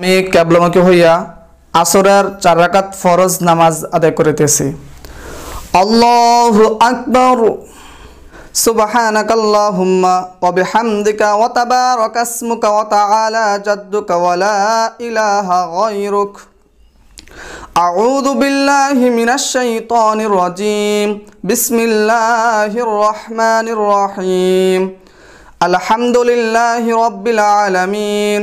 আমি ক্যাবলমুখী হইয়া আসরের চার রাকাত ফরজ নামাজ আদায় করিতেছি আল্লাহ আকবর سبحانك اللهم وبحمدك وتبارك اسمك وتعالى جدك ولا إله غيرك أعوذ بالله من الشيطان الرجيم بسم الله الرحمن الرحيم الحمد لله رب العالمين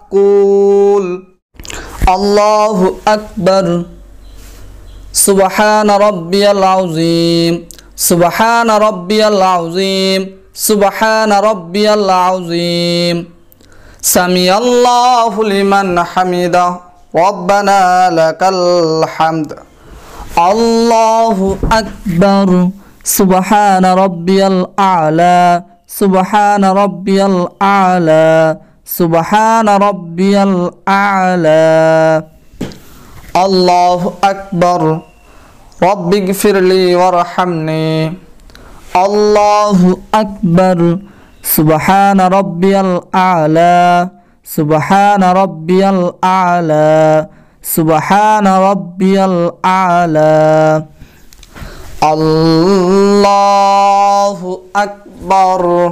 تقول الله أكبر سبحان ربي العظيم سبحان ربي العظيم سبحان ربي العظيم سمي الله لمن حمده ربنا لك الحمد الله أكبر سبحان ربي الأعلى سبحان ربي الأعلى سبحان ربي الأعلى الله أكبر رب اغفر لي وارحمني الله أكبر سبحان ربي الأعلى سبحان ربي الأعلى سبحان ربي الأعلى الله أكبر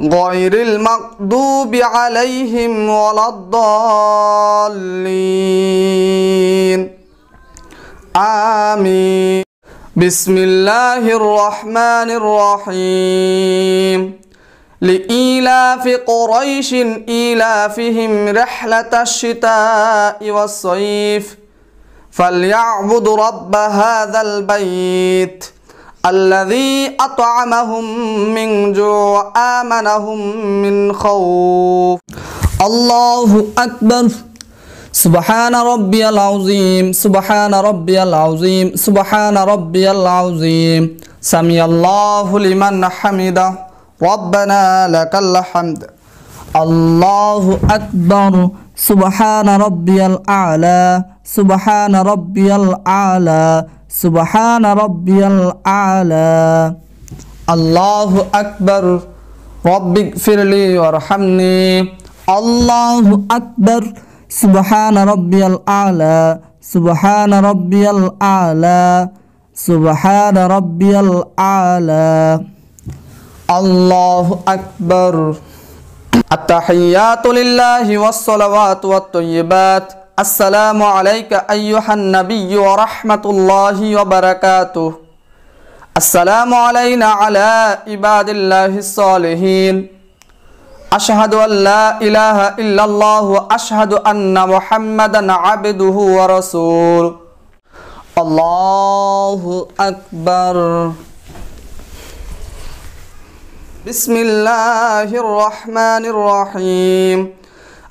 غير المغضوب عليهم ولا الضالين آمين بسم الله الرحمن الرحيم لإيلاف قريش إيلافهم رحلة الشتاء والصيف فليعبد رب هذا البيت الذي أطعمهم من جوع آمنهم من خوف الله أكبر سبحان ربي العظيم سبحان ربي العظيم سبحان ربي العظيم سمي الله لمن حمده ربنا لك الحمد الله أكبر سبحان ربي الأعلى سبحان ربي الأعلى سبحان ربي الأعلى الله أكبر رب اغفر لي وارحمني الله أكبر سبحان ربي الأعلى سبحان ربي الأعلى سبحان ربي الأعلى الله أكبر التحيات لله والصلوات والطيبات السلام عليك أيها النبي ورحمة الله وبركاته السلام علينا على عباد الله الصالحين أشهد أن لا إله إلا الله وأشهد أن محمدا عبده ورسول الله أكبر بسم الله الرحمن الرحيم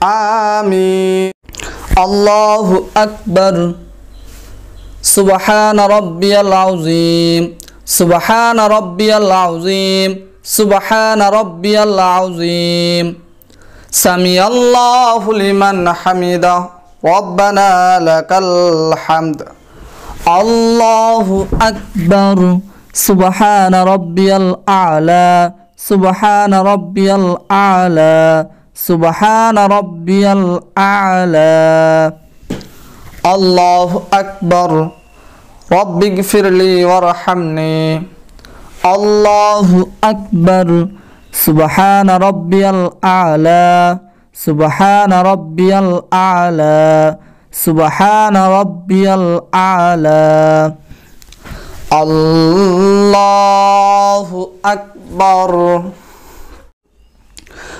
آمين الله أكبر سبحان ربي العظيم سبحان ربي العظيم سبحان ربي العظيم سمي الله لمن حمده ربنا لك الحمد الله أكبر سبحان ربي الأعلى سبحان ربي الأعلى سبحان ربي الأعلى الله أكبر رب اغفر لي وارحمني الله أكبر سبحان ربي الأعلى سبحان ربي الأعلى سبحان ربي الأعلى الله أكبر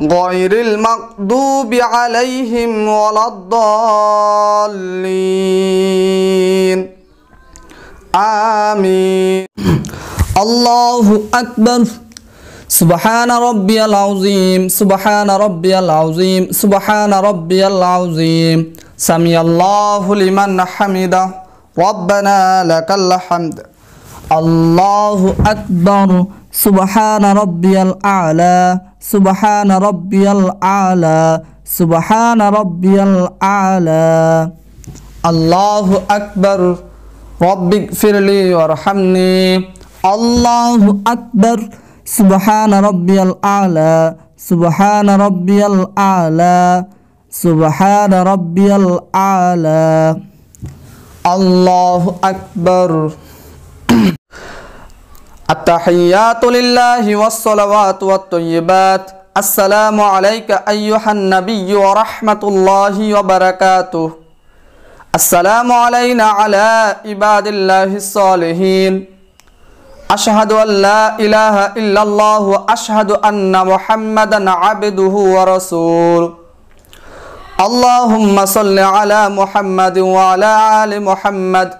غير المقضوب عليهم ولا الضالين آمين الله أكبر سبحان ربي العظيم سبحان ربي العظيم سبحان ربي العظيم سمي الله لمن حمده ربنا لك الحمد الله أكبر سبحان ربي الأعلى سبحان ربي الأعلى سبحان ربي الأعلى الله أكبر رب اغفر لي وارحمني الله أكبر سبحان ربي الأعلى سبحان ربي الأعلى سبحان ربي الأعلى الله أكبر التحيات لله والصلوات والطيبات السلام عليك أيها النبي ورحمة الله وبركاته السلام علينا على عباد الله الصالحين أشهد أن لا إله إلا الله وأشهد أن محمدا عبده ورسوله اللهم صل على محمد وعلى آل محمد